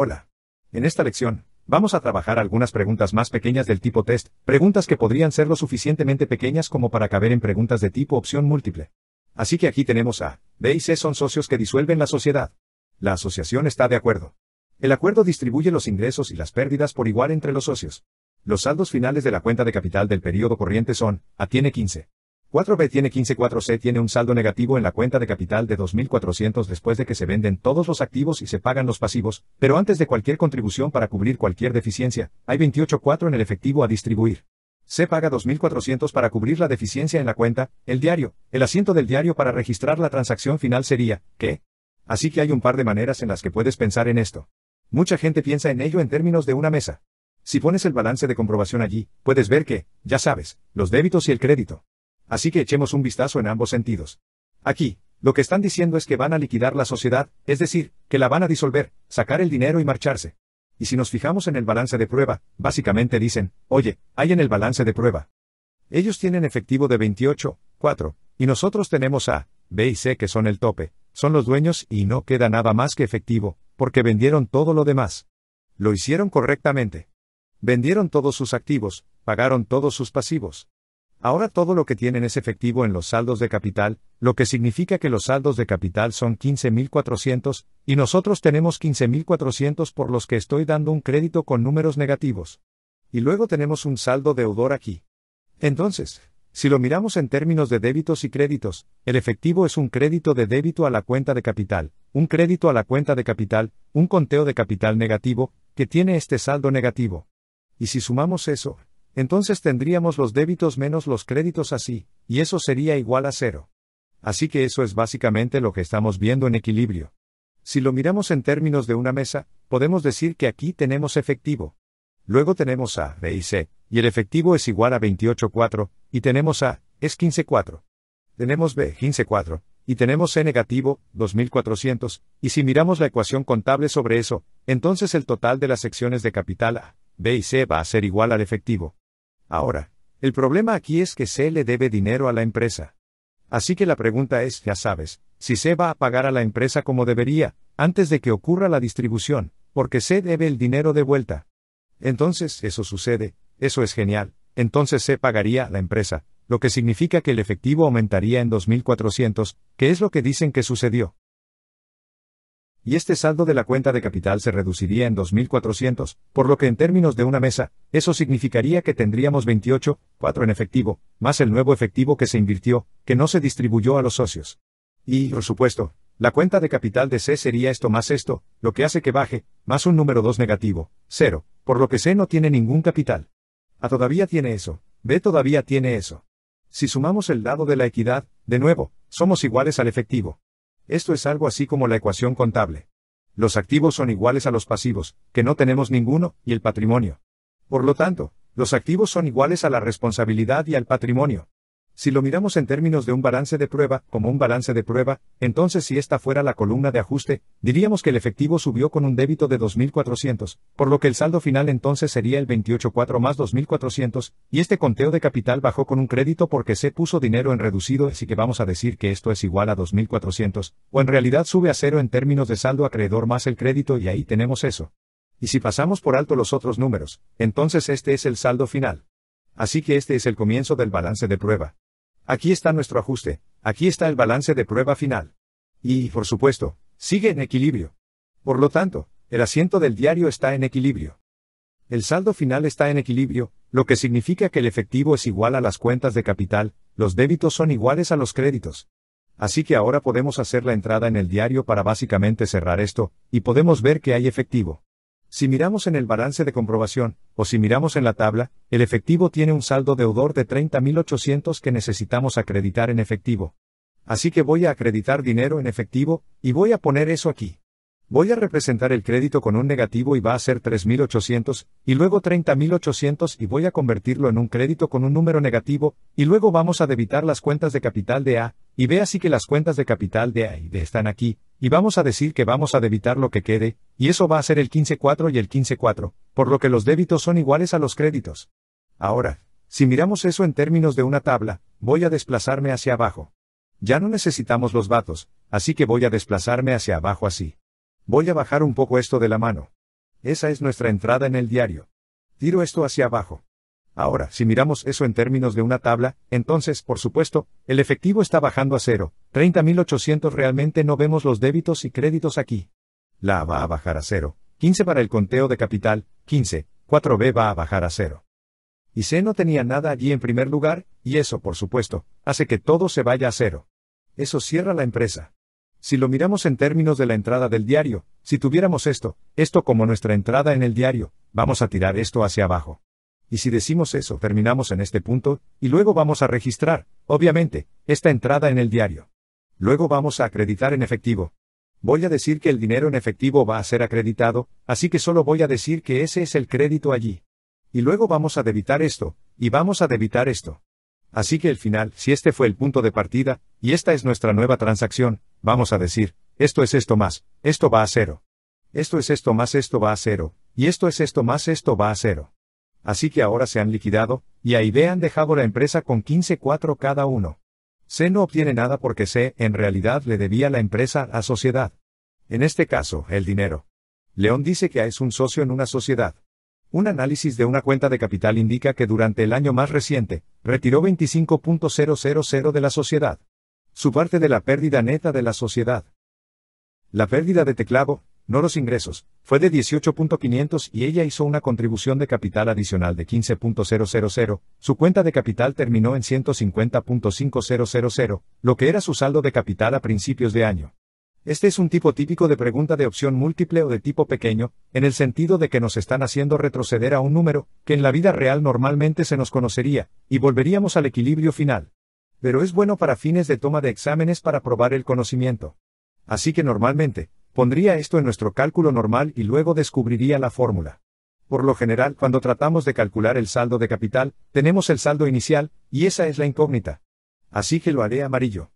Hola. En esta lección, vamos a trabajar algunas preguntas más pequeñas del tipo test, preguntas que podrían ser lo suficientemente pequeñas como para caber en preguntas de tipo opción múltiple. Así que aquí tenemos a, B y C son socios que disuelven la sociedad. La asociación está de acuerdo. El acuerdo distribuye los ingresos y las pérdidas por igual entre los socios. Los saldos finales de la cuenta de capital del periodo corriente son, A tiene 15. 4B tiene 15 c tiene un saldo negativo en la cuenta de capital de 2.400 después de que se venden todos los activos y se pagan los pasivos, pero antes de cualquier contribución para cubrir cualquier deficiencia, hay 28.4 en el efectivo a distribuir. C paga 2.400 para cubrir la deficiencia en la cuenta, el diario, el asiento del diario para registrar la transacción final sería, ¿qué? Así que hay un par de maneras en las que puedes pensar en esto. Mucha gente piensa en ello en términos de una mesa. Si pones el balance de comprobación allí, puedes ver que, ya sabes, los débitos y el crédito. Así que echemos un vistazo en ambos sentidos. Aquí, lo que están diciendo es que van a liquidar la sociedad, es decir, que la van a disolver, sacar el dinero y marcharse. Y si nos fijamos en el balance de prueba, básicamente dicen, oye, hay en el balance de prueba. Ellos tienen efectivo de 28, 4, y nosotros tenemos A, B y C que son el tope, son los dueños y no queda nada más que efectivo, porque vendieron todo lo demás. Lo hicieron correctamente. Vendieron todos sus activos, pagaron todos sus pasivos. Ahora todo lo que tienen es efectivo en los saldos de capital, lo que significa que los saldos de capital son 15.400, y nosotros tenemos 15.400 por los que estoy dando un crédito con números negativos. Y luego tenemos un saldo deudor aquí. Entonces, si lo miramos en términos de débitos y créditos, el efectivo es un crédito de débito a la cuenta de capital, un crédito a la cuenta de capital, un conteo de capital negativo, que tiene este saldo negativo. Y si sumamos eso, entonces tendríamos los débitos menos los créditos así, y eso sería igual a cero. Así que eso es básicamente lo que estamos viendo en equilibrio. Si lo miramos en términos de una mesa, podemos decir que aquí tenemos efectivo. Luego tenemos A, B y C, y el efectivo es igual a 28.4, y tenemos A, es 15.4. Tenemos B, 15.4, y tenemos C negativo, 2400, y si miramos la ecuación contable sobre eso, entonces el total de las secciones de capital A, B y C va a ser igual al efectivo. Ahora, el problema aquí es que se le debe dinero a la empresa. Así que la pregunta es, ya sabes, si se va a pagar a la empresa como debería, antes de que ocurra la distribución, porque se debe el dinero de vuelta. Entonces, eso sucede, eso es genial, entonces se pagaría a la empresa, lo que significa que el efectivo aumentaría en 2.400, que es lo que dicen que sucedió y este saldo de la cuenta de capital se reduciría en 2.400, por lo que en términos de una mesa, eso significaría que tendríamos 28, 4 en efectivo, más el nuevo efectivo que se invirtió, que no se distribuyó a los socios. Y, por supuesto, la cuenta de capital de C sería esto más esto, lo que hace que baje, más un número 2 negativo, 0, por lo que C no tiene ningún capital. A todavía tiene eso, B todavía tiene eso. Si sumamos el dado de la equidad, de nuevo, somos iguales al efectivo. Esto es algo así como la ecuación contable. Los activos son iguales a los pasivos, que no tenemos ninguno, y el patrimonio. Por lo tanto, los activos son iguales a la responsabilidad y al patrimonio. Si lo miramos en términos de un balance de prueba, como un balance de prueba, entonces si esta fuera la columna de ajuste, diríamos que el efectivo subió con un débito de 2.400, por lo que el saldo final entonces sería el 28.4 más 2.400, y este conteo de capital bajó con un crédito porque se puso dinero en reducido, así que vamos a decir que esto es igual a 2.400, o en realidad sube a cero en términos de saldo acreedor más el crédito y ahí tenemos eso. Y si pasamos por alto los otros números, entonces este es el saldo final. Así que este es el comienzo del balance de prueba. Aquí está nuestro ajuste, aquí está el balance de prueba final. Y, por supuesto, sigue en equilibrio. Por lo tanto, el asiento del diario está en equilibrio. El saldo final está en equilibrio, lo que significa que el efectivo es igual a las cuentas de capital, los débitos son iguales a los créditos. Así que ahora podemos hacer la entrada en el diario para básicamente cerrar esto, y podemos ver que hay efectivo. Si miramos en el balance de comprobación, o si miramos en la tabla, el efectivo tiene un saldo deudor de 30.800 que necesitamos acreditar en efectivo. Así que voy a acreditar dinero en efectivo, y voy a poner eso aquí. Voy a representar el crédito con un negativo y va a ser 3.800, y luego 30.800 y voy a convertirlo en un crédito con un número negativo, y luego vamos a debitar las cuentas de capital de A, y ve así que las cuentas de capital de A y B están aquí, y vamos a decir que vamos a debitar lo que quede, y eso va a ser el 15.4 y el 15.4, por lo que los débitos son iguales a los créditos. Ahora, si miramos eso en términos de una tabla, voy a desplazarme hacia abajo. Ya no necesitamos los vatos, así que voy a desplazarme hacia abajo así. Voy a bajar un poco esto de la mano. Esa es nuestra entrada en el diario. Tiro esto hacia abajo. Ahora, si miramos eso en términos de una tabla, entonces, por supuesto, el efectivo está bajando a cero, 30.800 realmente no vemos los débitos y créditos aquí la va a bajar a 0, 15 para el conteo de capital, 15, 4B va a bajar a 0. Y C no tenía nada allí en primer lugar, y eso, por supuesto, hace que todo se vaya a cero. Eso cierra la empresa. Si lo miramos en términos de la entrada del diario, si tuviéramos esto, esto como nuestra entrada en el diario, vamos a tirar esto hacia abajo. Y si decimos eso, terminamos en este punto, y luego vamos a registrar, obviamente, esta entrada en el diario. Luego vamos a acreditar en efectivo, Voy a decir que el dinero en efectivo va a ser acreditado, así que solo voy a decir que ese es el crédito allí. Y luego vamos a debitar esto, y vamos a debitar esto. Así que el final, si este fue el punto de partida, y esta es nuestra nueva transacción, vamos a decir, esto es esto más, esto va a cero. Esto es esto más esto va a cero, y esto es esto más esto va a cero. Así que ahora se han liquidado, y ahí vean dejado la empresa con 15.4 cada uno. C no obtiene nada porque C, en realidad, le debía la empresa a sociedad. En este caso, el dinero. León dice que A es un socio en una sociedad. Un análisis de una cuenta de capital indica que durante el año más reciente, retiró 25.000 de la sociedad. Su parte de la pérdida neta de la sociedad. La pérdida de teclado, no los ingresos, fue de 18.500 y ella hizo una contribución de capital adicional de 15.000, su cuenta de capital terminó en 150.500, lo que era su saldo de capital a principios de año. Este es un tipo típico de pregunta de opción múltiple o de tipo pequeño, en el sentido de que nos están haciendo retroceder a un número, que en la vida real normalmente se nos conocería, y volveríamos al equilibrio final. Pero es bueno para fines de toma de exámenes para probar el conocimiento. Así que normalmente, Pondría esto en nuestro cálculo normal y luego descubriría la fórmula. Por lo general, cuando tratamos de calcular el saldo de capital, tenemos el saldo inicial, y esa es la incógnita. Así que lo haré amarillo.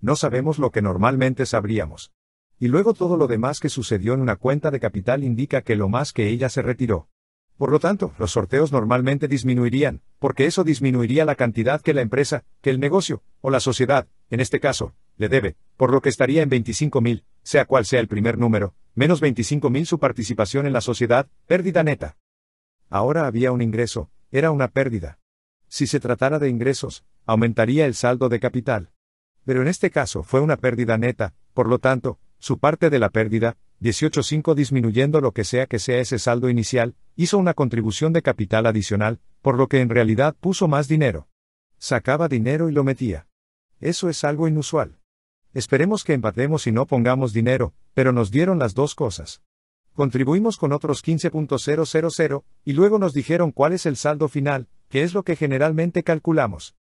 No sabemos lo que normalmente sabríamos. Y luego todo lo demás que sucedió en una cuenta de capital indica que lo más que ella se retiró. Por lo tanto, los sorteos normalmente disminuirían, porque eso disminuiría la cantidad que la empresa, que el negocio, o la sociedad, en este caso, le debe, por lo que estaría en 25.000, sea cual sea el primer número, menos 25.000 su participación en la sociedad, pérdida neta. Ahora había un ingreso, era una pérdida. Si se tratara de ingresos, aumentaría el saldo de capital. Pero en este caso fue una pérdida neta, por lo tanto, su parte de la pérdida, 18.5 disminuyendo lo que sea que sea ese saldo inicial, hizo una contribución de capital adicional, por lo que en realidad puso más dinero. Sacaba dinero y lo metía. Eso es algo inusual. Esperemos que empatemos y no pongamos dinero, pero nos dieron las dos cosas. Contribuimos con otros 15.000 y luego nos dijeron cuál es el saldo final, que es lo que generalmente calculamos.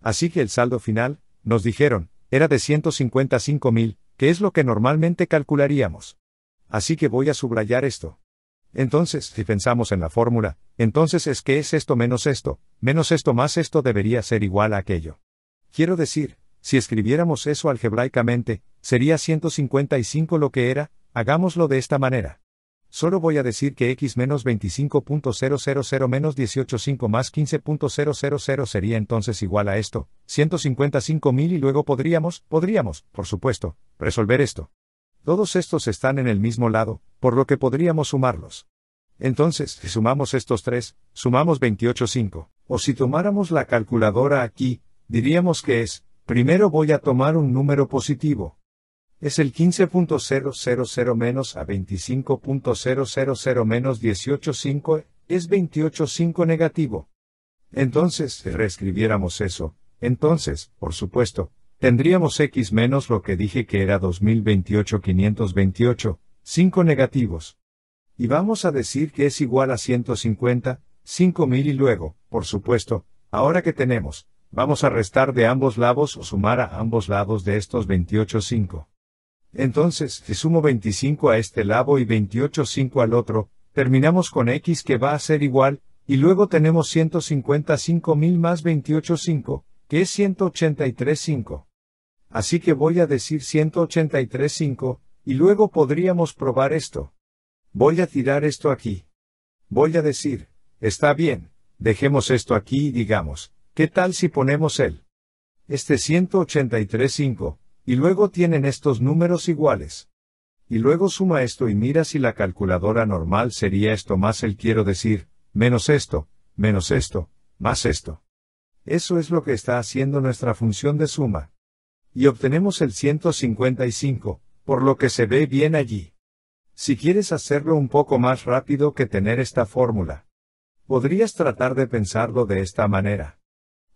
Así que el saldo final, nos dijeron, era de 155.000, que es lo que normalmente calcularíamos. Así que voy a subrayar esto. Entonces, si pensamos en la fórmula, entonces es que es esto menos esto, menos esto más esto debería ser igual a aquello. Quiero decir, si escribiéramos eso algebraicamente, sería 155 lo que era, hagámoslo de esta manera. Solo voy a decir que x menos 25.000 menos 18.5 más 15.000 sería entonces igual a esto, 155.000 y luego podríamos, podríamos, por supuesto, resolver esto. Todos estos están en el mismo lado, por lo que podríamos sumarlos. Entonces, si sumamos estos tres, sumamos 28.5. O si tomáramos la calculadora aquí, diríamos que es Primero voy a tomar un número positivo. Es el 15.000 menos a 25.000 menos 18.5, es 28.5 negativo. Entonces, si reescribiéramos eso, entonces, por supuesto, tendríamos x menos lo que dije que era 2028-528, 5 negativos. Y vamos a decir que es igual a 150, 5000 y luego, por supuesto, ahora que tenemos, Vamos a restar de ambos lados o sumar a ambos lados de estos 28.5. Entonces, si sumo 25 a este lado y 28.5 al otro, terminamos con x que va a ser igual, y luego tenemos 155.000 más 28.5, que es 183.5. Así que voy a decir 183.5, y luego podríamos probar esto. Voy a tirar esto aquí. Voy a decir, está bien, dejemos esto aquí y digamos, ¿Qué tal si ponemos el? Este 183.5, y luego tienen estos números iguales. Y luego suma esto y mira si la calculadora normal sería esto más el quiero decir, menos esto, menos esto, más esto. Eso es lo que está haciendo nuestra función de suma. Y obtenemos el 155, por lo que se ve bien allí. Si quieres hacerlo un poco más rápido que tener esta fórmula, podrías tratar de pensarlo de esta manera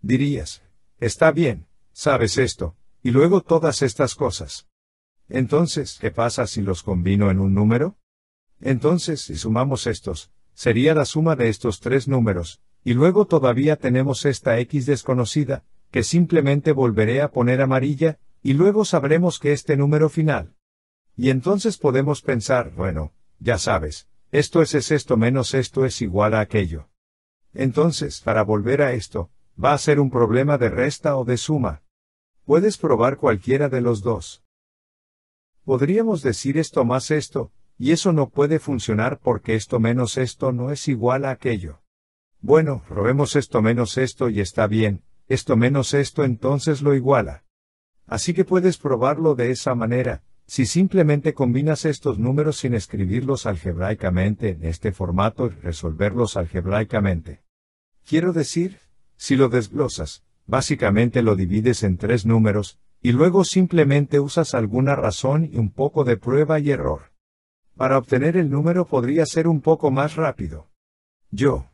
dirías, está bien, sabes esto, y luego todas estas cosas. Entonces, ¿qué pasa si los combino en un número? Entonces, si sumamos estos, sería la suma de estos tres números, y luego todavía tenemos esta x desconocida, que simplemente volveré a poner amarilla, y luego sabremos que este número final. Y entonces podemos pensar, bueno, ya sabes, esto es, es esto menos esto es igual a aquello. Entonces, para volver a esto, Va a ser un problema de resta o de suma. Puedes probar cualquiera de los dos. Podríamos decir esto más esto, y eso no puede funcionar porque esto menos esto no es igual a aquello. Bueno, probemos esto menos esto y está bien, esto menos esto entonces lo iguala. Así que puedes probarlo de esa manera, si simplemente combinas estos números sin escribirlos algebraicamente en este formato y resolverlos algebraicamente. Quiero decir, si lo desglosas, básicamente lo divides en tres números, y luego simplemente usas alguna razón y un poco de prueba y error. Para obtener el número podría ser un poco más rápido. Yo,